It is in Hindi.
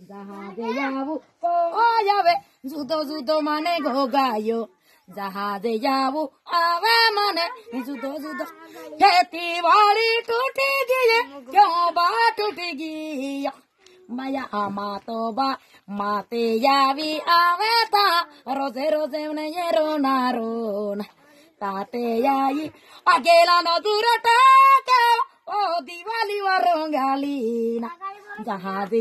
जहाजे जाऊ को आवे जुदो जुदो माने गो गायो जहाजे जाऊ आवे माने जुदो जुदो खेती वाली टूटी गई क्यों बा टूटी गई मया मातो बा माते यावी आवे ता रोजे रोजे उन्हें रोना रोना ताते आई अकेला न दूर टाके ओ दिवाली वरोंगाली ना जहाजे